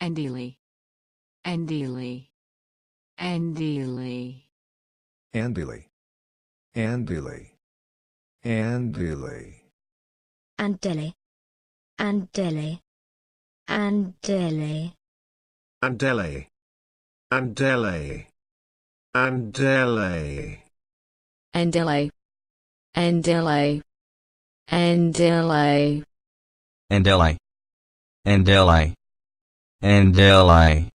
Endily. Endily. Endily. Andily. Andily. Andily. Andily. Andily. Andily. Andele. Andele. Andele. Andele. Andele. Andele. Andele. Andele and Li.